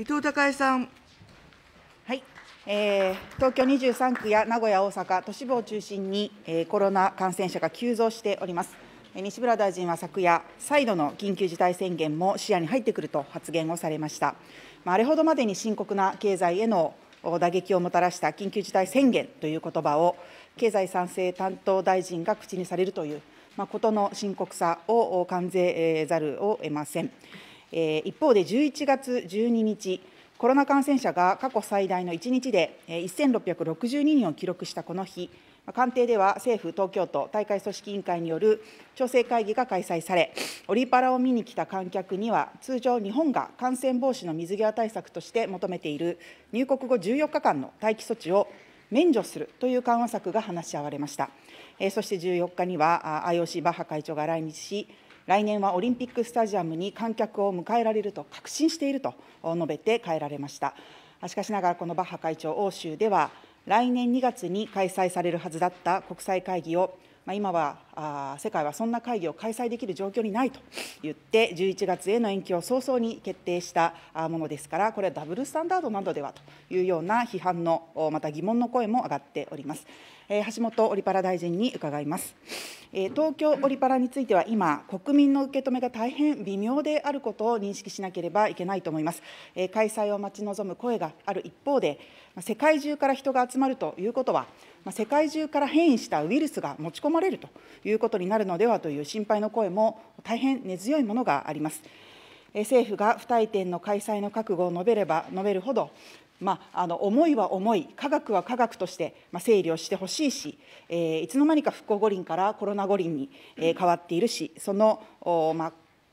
伊藤孝恵さん。はい、えー、東京23区や名古屋、大阪、都市部を中心に、えー、コロナ感染者が急増しております。西村大臣は昨夜、再度の緊急事態宣言も視野に入ってくると発言をされました。まあ、れほどまでに深刻な経済への打撃をもたらした緊急事態宣言という言葉を、経済賛成担当大臣が口にされるという、まことの深刻さを感じざるを得ません。一方で11月12日、コロナ感染者が過去最大の1日で1662人を記録したこの日、官邸では政府、東京都、大会組織委員会による調整会議が開催され、オリパラを見に来た観客には、通常、日本が感染防止の水際対策として求めている入国後14日間の待機措置を免除するという緩和策が話し合われました。そして14日には IOC バッハ会長が来日し、来年はオリンピックスタジアムに観客を迎えられると確信していると述べて変えられました。しかしながら、このバッハ会長、欧州では、来年2月に開催されるはずだった国際会議を、まあ、今はあ世界はそんな会議を開催できる状況にないと言って、11月への延期を早々に決定したものですから、これはダブルスタンダードなどではというような批判の、また疑問の声も上がっております。え橋本オリパラ大臣に伺います。え東京オリパラについては今、国民の受け止めが大変微妙であることを認識しなければいけないと思います。え開催を待ち望む声がある一方で、世界中から人が集まるということは、世界中から変異したウイルスが持ち込まれるということになるのではという心配の声も大変根強いものがあります。政府が不退転の開催の覚悟を述べれば述べるほど、まあ、あの思いは思い、科学は科学として、まあ、整理をしてほしいし、えー、いつの間にか復興五輪からコロナ五輪に、えー、変わっているし、その、おま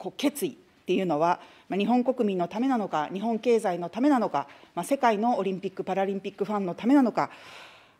あ、決意っていうのは、まあ、日本国民のためなのか、日本経済のためなのか、まあ、世界のオリンピック・パラリンピックファンのためなのか、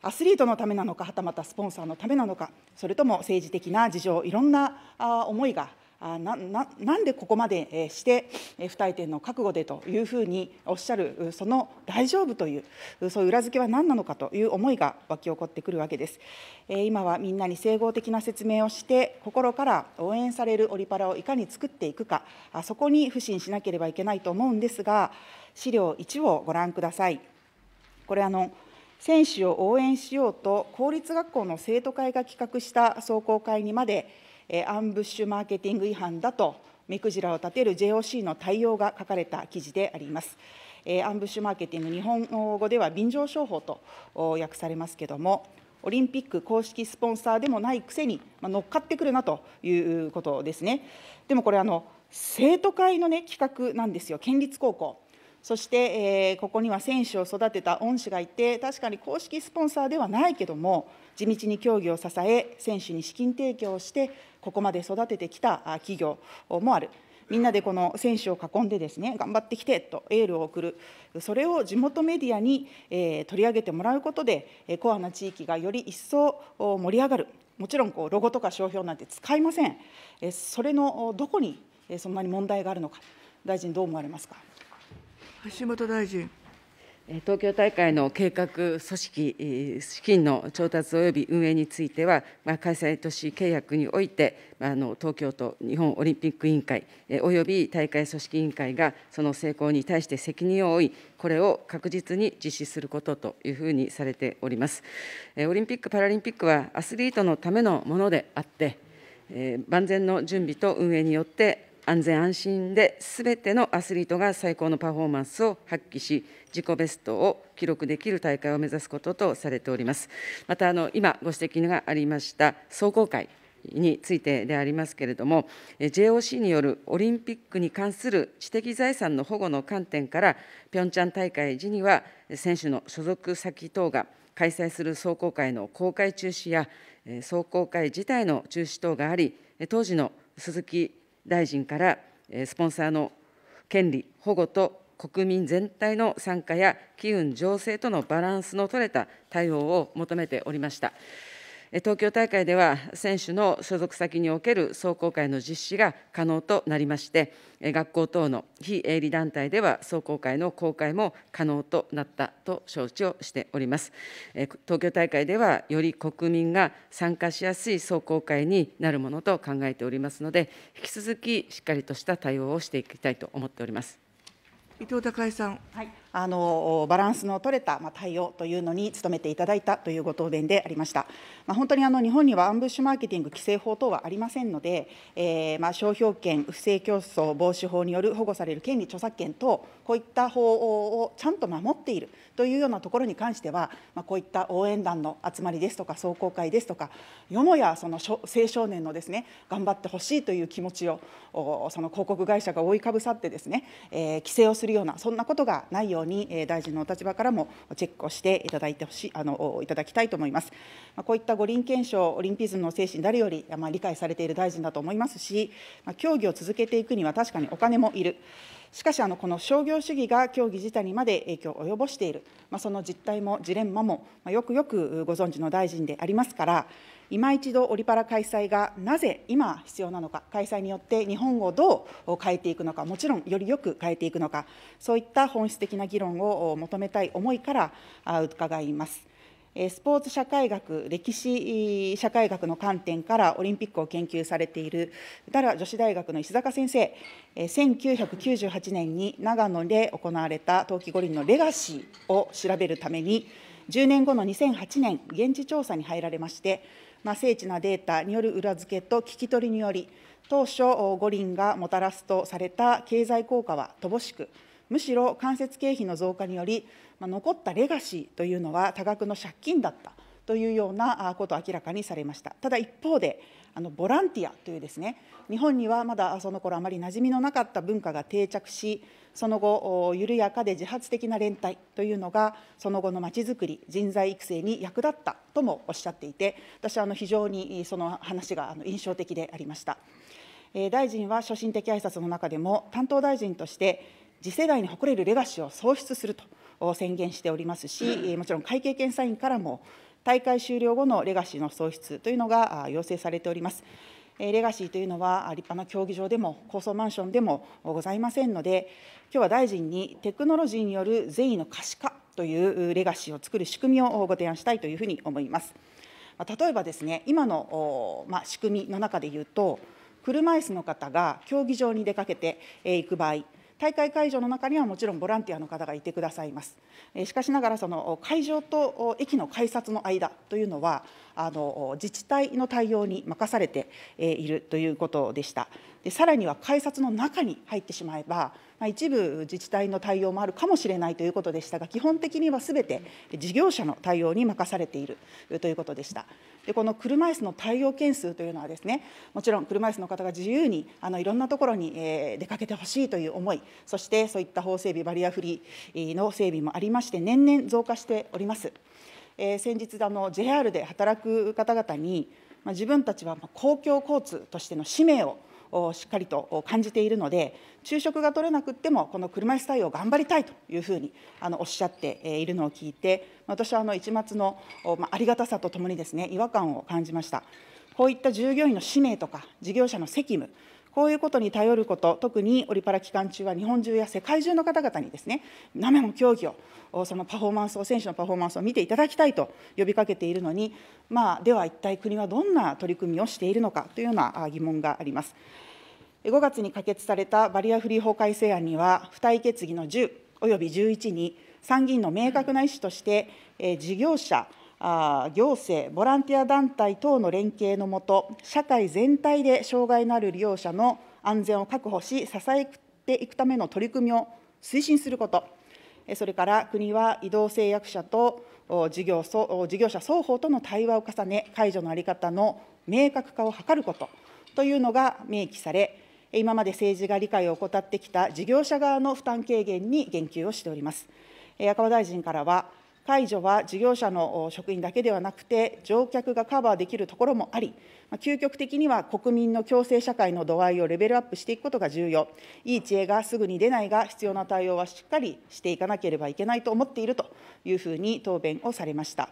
アスリートのためなのか、はたまたスポンサーのためなのか、それとも政治的な事情、いろんなあ思いがあなななんでここまでして不退転の覚悟でというふうにおっしゃるその大丈夫というそういう裏付けは何なのかという思いが湧き起こってくるわけです。今はみんなに整合的な説明をして心から応援されるオリパラをいかに作っていくかそこに不信しなければいけないと思うんですが資料1をご覧ください。これあの選手を応援しようと公立学校の生徒会が企画した壮行会にまでアンブッシュマーケティング違反だと目くじらを立てる JOC の対応が書かれた記事であります。アンブッシュマーケティング、日本語では便乗商法と訳されますけれども、オリンピック公式スポンサーでもないくせに、まあ、乗っかってくるなということですね。でもこれあの生徒会の、ね、企画なんですよ、県立高校。そして、えー、ここには選手を育てた恩師がいて、確かに公式スポンサーではないけども、地道に競技を支え、選手に資金提供をして、ここまで育ててきた企業もある。みんなでこの選手を囲んでですね、頑張ってきてとエールを送る、それを地元メディアに、えー、取り上げてもらうことで、コアな地域がより一層盛り上がる、もちろんこうロゴとか商標なんて使いません、それのどこにそんなに問題があるのか、大臣、どう思われますか。橋本大臣。東京大会の計画組織、資金の調達及び運営については、開催都市契約において、東京都日本オリンピック委員会及び大会組織委員会がその成功に対して責任を負い、これを確実に実施することというふうにされております。オリンピック・パラリンピックはアスリートのためのものであって、万全の準備と運営によって安全安心ですべてのアスリートが最高のパフォーマンスを発揮し、自己ベストを記録できる大会を目指すこととされております。またあの今ご指摘がありました壮行会についてでありますけれども、JOC によるオリンピックに関する知的財産の保護の観点から、ピョンチャン大会時には、選手の所属先等が開催する壮行会の公開中止や、壮行会自体の中止等があり、当時の鈴木大臣からスポンサーの権利、保護と国民全体の参加や機運醸成とのバランスの取れた対応を求めておりました。東京大会では、選手の所属先における壮行会の実施が可能となりまして、学校等の非営利団体では、壮行会の公開も可能となったと承知をしております。東京大会では、より国民が参加しやすい壮行会になるものと考えておりますので、引き続きしっかりとした対応をしていきたいと思っております。伊藤孝さん、はいあのバランスの取れた、まあ、対応というのに努めていただいたというご答弁でありました。まあ、本当にあの日本にはアンブッシュマーケティング規制法等はありませんので、えー、まあ商標権、不正競争防止法による保護される権利、著作権等、こういった法をちゃんと守っているというようなところに関しては、まあ、こういった応援団の集まりですとか、壮行会ですとか、よもやその青少年のですね頑張ってほしいという気持ちを、その広告会社が覆いかぶさってですね、えー、規制をするような、そんなことがないようにうに、え大臣のお立場からもチェックをしていただいてほしい、あのいただきたいと思います。まこういった五輪憲章、オリンピズムの精神、誰より、ま理解されている大臣だと思いますし、ま競技を続けていくには確かにお金もいる。しかしあの、この商業主義が競技自体にまで影響を及ぼしている、まその実態もジレンマも、まよくよくご存知の大臣でありますから、今一度オリパラ開催がなぜ今必要なのか、開催によって日本をどう変えていくのか、もちろんよりよく変えていくのか、そういった本質的な議論を求めたい思いから伺います。スポーツ社会学、歴史社会学の観点からオリンピックを研究されているたら女子大学の石坂先生、1998年に長野で行われた冬季五輪のレガシーを調べるために、10年後の2008年、現地調査に入られまして、ま精緻なデータによる裏付けと聞き取りにより、当初、五輪がもたらすとされた経済効果は乏しく、むしろ間接経費の増加により、ま残ったレガシーというのは多額の借金だったというようなことを明らかにされました。ただ一方で、あのボランティアというですね日本にはまだその頃あまり馴染みのなかった文化が定着しその後緩やかで自発的な連帯というのがその後のまちづくり人材育成に役立ったともおっしゃっていて私はあの非常にその話が印象的でありました。大臣は初心的挨拶の中でも担当大臣として次世代に誇れるレガシーを創出すると宣言しておりますし、もちろん会計検査院からも大会終了後のレガシーの創出というのが要請されております。レガシーというのは立派な競技場でも高層マンションでもございませんので、今日は大臣にテクノロジーによる善意の可視化というレガシーを作る仕組みをご提案したいというふうに思います。例えばですね、今の、ま仕組みの中でいうと、車椅子の方が競技場に出かけていく場合、大会会場の中にはもちろんボランティアの方がいてくださいます。しかしながら、その会場と駅の改札の間というのは、あの自治体の対応に任されているということでした。でさらには改札の中に入ってしまえば、まあ、一部自治体の対応もあるかもしれないということでしたが基本的にはすべて事業者の対応に任されているということでしたでこの車椅子の対応件数というのはですねもちろん車椅子の方が自由にあのいろんなところに、えー、出かけてほしいという思いそしてそういった法整備バリアフリーの整備もありまして年々増加しております、えー、先日あの JR で働く方々に、まあ、自分たちは公共交通としての使命をしっかりと感じているので、昼食が取れなくっても、この車椅子対応、頑張りたいというふうにあのおっしゃっているのを聞いて、私はあの一末のありがたさとともにです、ね、違和感を感じました。こういった従業員の使命とか、事業者の責務、こういうことに頼ること、特にオリパラ期間中は日本中や世界中の方々にですね、生の競技を、そのパフォーマンスを、選手のパフォーマンスを見ていただきたいと呼びかけているのに、まあ、では一体国はどんな取り組みをしているのかというような疑問があります。5月に可決されたバリアフリー法改正案には、付帯決議の10および11に、参議院の明確な意思として、事業者、行政、ボランティア団体等の連携のもと、社会全体で障害のある利用者の安全を確保し、支えていくための取り組みを推進すること、それから国は移動制約者と事業事業者双方との対話を重ね、解除の在り方の明確化を図ることというのが明記され、今まで政治が理解を怠ってきた事業者側の負担軽減に言及をしております。赤羽大臣からは解除は事業者の職員だけではなくて、乗客がカバーできるところもあり、究極的には国民の共生社会の度合いをレベルアップしていくことが重要、いい知恵がすぐに出ないが、必要な対応はしっかりしていかなければいけないと思っているというふうに答弁をされました。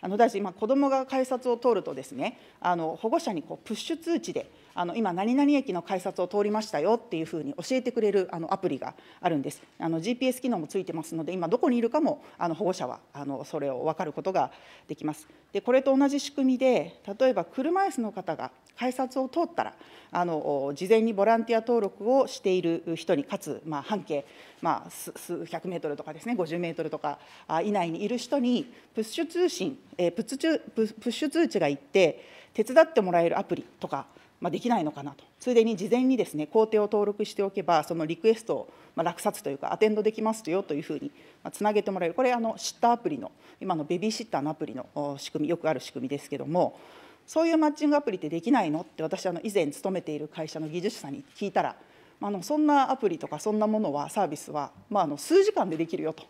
あの大臣、まあ、子どもが改札を通るとですね、あの保護者にこうプッシュ通知で、あの今何々駅の改札を通りましたよっていうふうに教えてくれるあのアプリがあるんですあの GPS 機能もついてますので今どこにいるかもあの保護者はあのそれを分かることができますでこれと同じ仕組みで例えば車椅子の方が改札を通ったらあの事前にボランティア登録をしている人にかつ、まあ、半径、まあ、数百メートルとかですね50メートルとか以内にいる人にプッシュ通信プッシュプッシュ通知が行って手伝ってもらえるアプリとかまあ、できないのかなとついでに事前にですね工程を登録しておけばそのリクエストを、まあ、落札というかアテンドできますよというふうにつなげてもらえるこれあのシッターアプリの今のベビーシッターのアプリの仕組みよくある仕組みですけどもそういうマッチングアプリってできないのって私あの以前勤めている会社の技術者に聞いたらあのそんなアプリとかそんなものはサービスは、まあ、あの数時間でできるよと。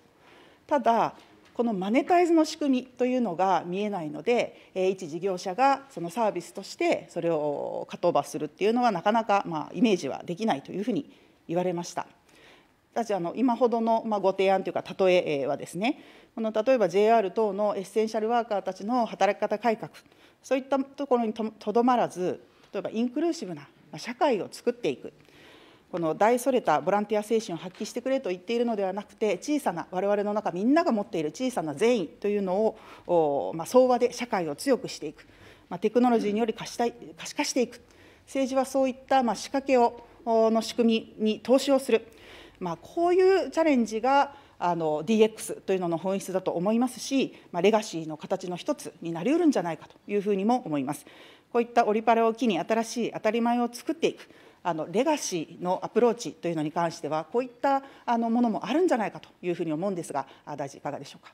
ただこのマネタイズの仕組みというのが見えないので、え一事業者がそのサービスとしてそれをカットオーバーするっていうのはなかなか、まあ、イメージはできないというふうに言われました。たあの今ほどの、まあ、ご提案というか例えはですねこの例えば JR 等のエッセンシャルワーカーたちの働き方改革そういったところにとどまらず例えばインクルーシブな社会を作っていくこの大それたボランティア精神を発揮してくれと言っているのではなくて小さな我々の中みんなが持っている小さな善意というのを、まあ、総和で社会を強くしていく、まあ、テクノロジーにより可視化していく政治はそういった、まあ、仕掛けをの仕組みに投資をする、まあ、こういうチャレンジがあの DX というのの本質だと思いますし、まあ、レガシーの形の一つになりうるんじゃないかというふうにも思います。こういったオリパラを機に新しい当たり前を作っていく、あのレガシーのアプローチというのに関してはこういったあのものもあるんじゃないかというふうに思うんですが大臣いかがでしょうか。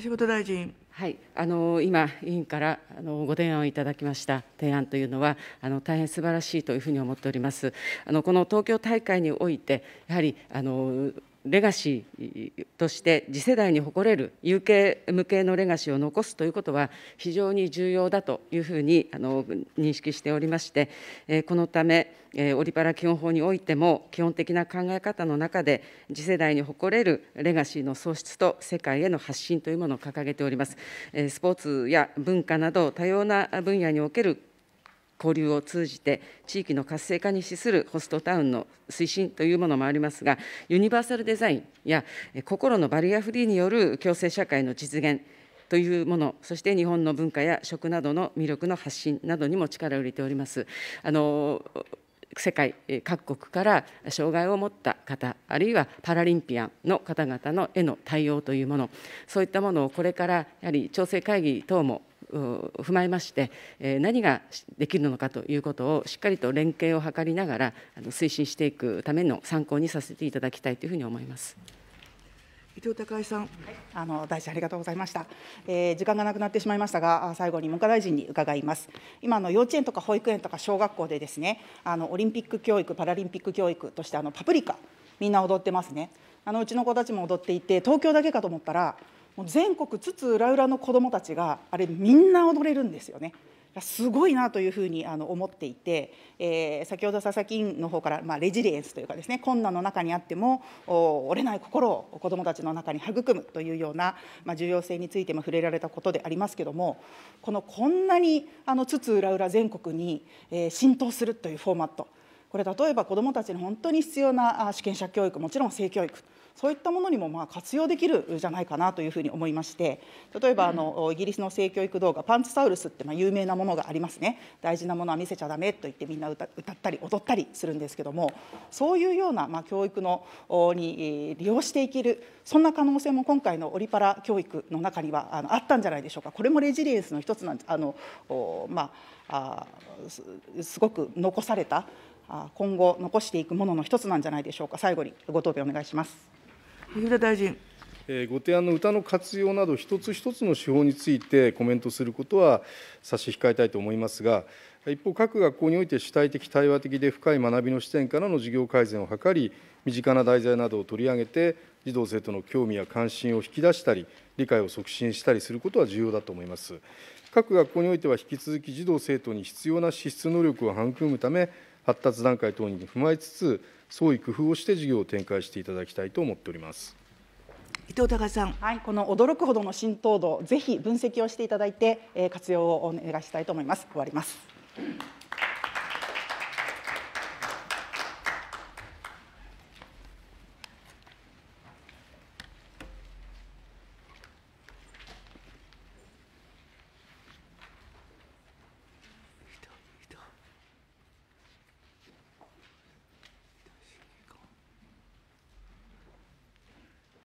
橋本大臣。はい、あの今、委員からあのご提案をいただきました提案というのは、あの大変素晴らしいというふうに思っております。あのこの東京大会において、やはりあのレガシーとして次世代に誇れる有形無形のレガシーを残すということは非常に重要だというふうにあの認識しておりまして、えこのため、えオリパラ基本法においても基本的な考え方の中で次世代に誇れるレガシーの創出と世界への発信というものを掲げております。えスポーツや文化など多様な分野における交流を通じて、地域の活性化に資するホストタウンの推進というものもありますが、ユニバーサルデザインや心のバリアフリーによる共生社会の実現、というもの、そして日本の文化や食などの魅力の発信などにも力を入れております。あの世界各国から障害を持った方、あるいはパラリンピアンの方々のへの対応というもの、そういったものをこれからやはり調整会議等も踏まえまして、え何ができるのかということをしっかりと連携を図りながらあの推進していくための参考にさせていただきたいというふうに思います。伊藤孝さん、あの大臣ありがとうございました、えー、時間がなくなってしまいましたが最後に文科大臣に伺います今の幼稚園とか保育園とか小学校でですねあのオリンピック教育パラリンピック教育としてあのパプリカみんな踊ってますねあのうちの子たちも踊っていて東京だけかと思ったらもう全国津々浦々の子どもたちがあれみんな踊れるんですよね。すごいなというふうにあの思っていて、えー、先ほど佐々木の方から、まあ、レジリエンスというかですね困難の中にあっても折れない心を子どもたちの中に育むというような、まあ、重要性についても触れられたことでありますけどもこのこんなにあの津々浦々全国に、えー、浸透するというフォーマットこれ例えば子どもたちに本当に必要な試験者教育もちろん性教育そういったものにもまあ活用できるじゃないかなというふうに思いまして例えばあのイギリスの性教育動画「パンツサウルス」ってまあ有名なものがありますね大事なものは見せちゃだめと言ってみんな歌ったり踊ったりするんですけどもそういうようなまあ教育のに利用していけるそんな可能性も今回のオリパラ教育の中にはあのあったんじゃないでしょうかこれもレジリエンスの一つなんあのまあすごく残された今後残していくものの一つなんじゃないでしょうか最後にご答弁お願いします。萩田大臣。ご提案の歌の活用など、一つ一つの手法についてコメントすることは差し控えたいと思いますが、一方、各学校において主体的、対話的で深い学びの視点からの授業改善を図り、身近な題材などを取り上げて、児童・生徒の興味や関心を引き出したり、理解を促進したりすることは重要だと思います。各学校においては、引き続き児童・生徒に必要な資質能力を育むため、発達段階等に踏まえつつ、創意工夫をして事業を展開していただきたいと思っております。伊藤隆さん、はい、この驚くほどの浸透度、ぜひ分析をしていただいて、えー、活用をお願いしたいと思います。終わります。